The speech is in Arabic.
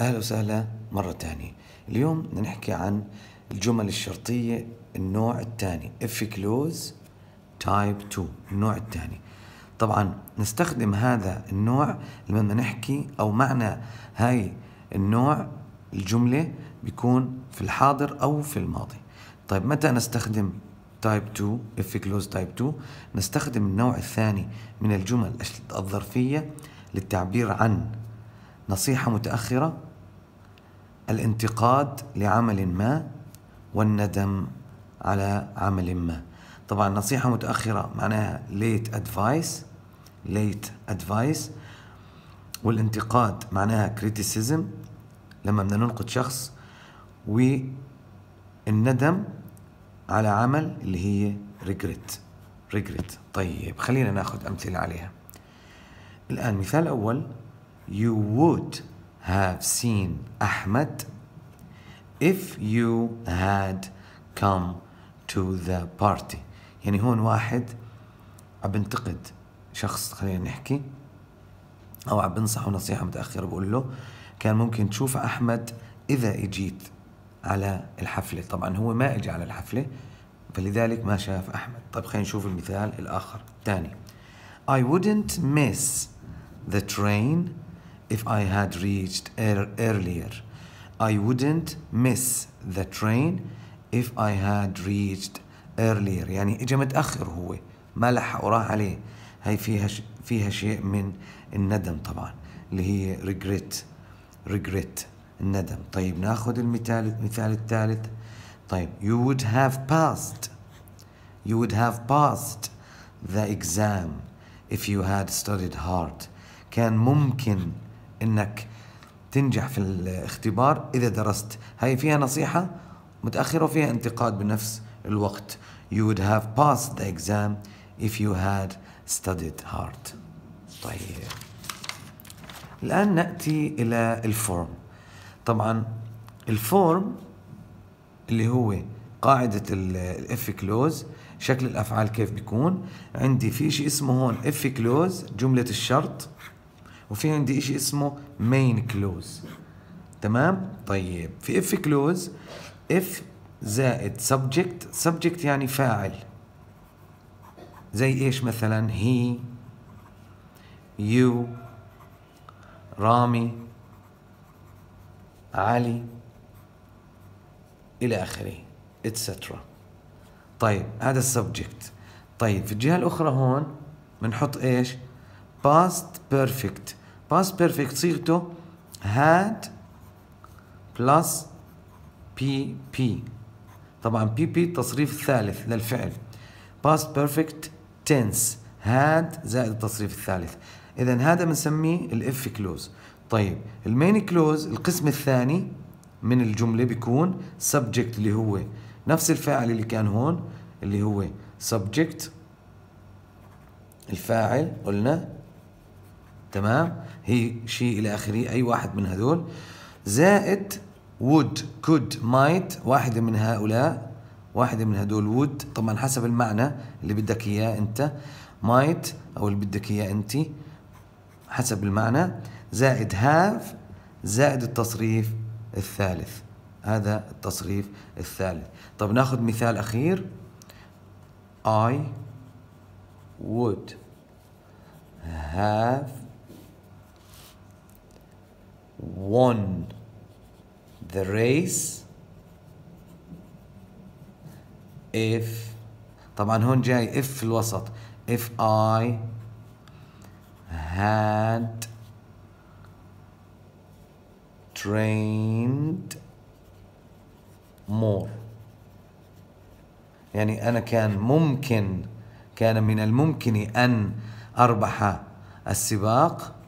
أهلا وسهلا مرة تانية اليوم بدنا نحكي عن الجمل الشرطية النوع الثاني اف كلوز تايب 2 النوع الثاني طبعا نستخدم هذا النوع لما بدنا نحكي او معنى هاي النوع الجملة بيكون في الحاضر او في الماضي طيب متى نستخدم تايب 2 اف كلوز تايب 2 نستخدم النوع الثاني من الجمل الظرفية للتعبير عن نصيحة متأخرة الانتقاد لعمل ما والندم على عمل ما طبعا نصيحة متأخرة معناها late advice late advice والانتقاد معناها criticism لما بدنا ننقد شخص والندم على عمل اللي هي regret regret طيب خلينا ناخذ أمثلة عليها الآن مثال أول you would have seen Ahmed if you had come to the party يعني هون واحد عم بنتقد شخص خلينا نحكي او عم بنصحه نصيحه متاخره بقول له كان ممكن تشوف احمد اذا اجيت على الحفله طبعا هو ما اجى على الحفله فلذلك ما شاف احمد طيب خلينا نشوف المثال الاخر الثاني I wouldn't miss the train if I had reached er earlier. I wouldn't miss the train if I had reached earlier يعني اجى متاخر هو ما لحق وراح عليه هي فيها ش... فيها شيء من الندم طبعا اللي هي regret regret الندم طيب ناخذ المثال المثال الثالث طيب you would have passed you would have passed the exam if you had studied hard كان ممكن انك تنجح في الاختبار اذا درست هاي فيها نصيحه متاخره وفيها انتقاد بنفس الوقت you would have passed the exam if you had studied hard طيب الان ناتي الى الفورم طبعا الفورم اللي هو قاعده الاف كلوز شكل الافعال كيف بيكون عندي في شيء اسمه هون اف كلوز جمله الشرط وفي عندي شيء اسمه مين كلوز تمام طيب في اف كلوز اف زائد سبجكت سبجكت يعني فاعل زي ايش مثلا هي يو رامي علي الى اخره اتسترا طيب هذا السبجكت طيب في الجهه الاخرى هون بنحط ايش باست بيرفكت باست بيرفكت صيغته هاد بلس بي بي طبعا بي بي التصريف الثالث للفعل past perfect tense had زائد التصريف الثالث اذا هذا بنسميه الاف كلوز طيب المين كلوز القسم الثاني من الجمله بيكون subject اللي هو نفس الفاعل اللي كان هون اللي هو subject الفاعل قلنا تمام هي شيء الى اخره اي واحد من هذول زائد would could might واحدة من هؤلاء واحدة من هدول would طبعا حسب المعنى اللي بدك اياه انت might او اللي بدك اياه انت حسب المعنى زائد have زائد التصريف الثالث هذا التصريف الثالث طب ناخذ مثال اخير I would have won the race if طبعا هون جاي if في الوسط if I had trained more يعني أنا كان ممكن كان من الممكن أن أربح السباق